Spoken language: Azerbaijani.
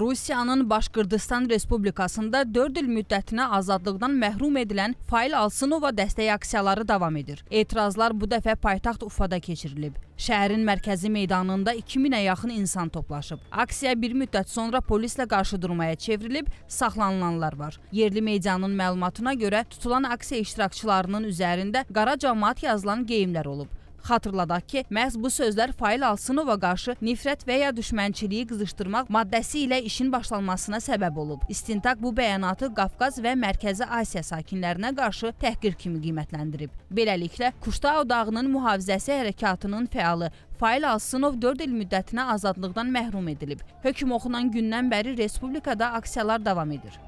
Rusiyanın Başqırdistan Respublikasında 4 il müddətinə azadlıqdan məhrum edilən Fail Alsınova dəstək aksiyaları davam edir. Etirazlar bu dəfə paytaxt Ufada keçirilib. Şəhərin mərkəzi meydanında 2000-ə yaxın insan toplaşıb. Aksiya bir müddət sonra polislə qarşıdurmaya çevrilib, saxlanılanlar var. Yerli medianın məlumatına görə tutulan aksiya iştirakçılarının üzərində qara cəmaət yazılan geyimlər olub. Xatırladaq ki, məhz bu sözlər Fail Alsınova qarşı nifrət və ya düşmənçiliyi qızışdırmaq maddəsi ilə işin başlanmasına səbəb olub. İstintaq bu bəyanatı Qafqaz və Mərkəzi Asiya sakinlərinə qarşı təhqir kimi qiymətləndirib. Beləliklə, Kuştao dağının mühafizəsi hərəkatının fəalı Fail Alsınov 4 il müddətinə azadlıqdan məhrum edilib. Hökm oxunan gündən bəri respublikada aksiyalar davam edir.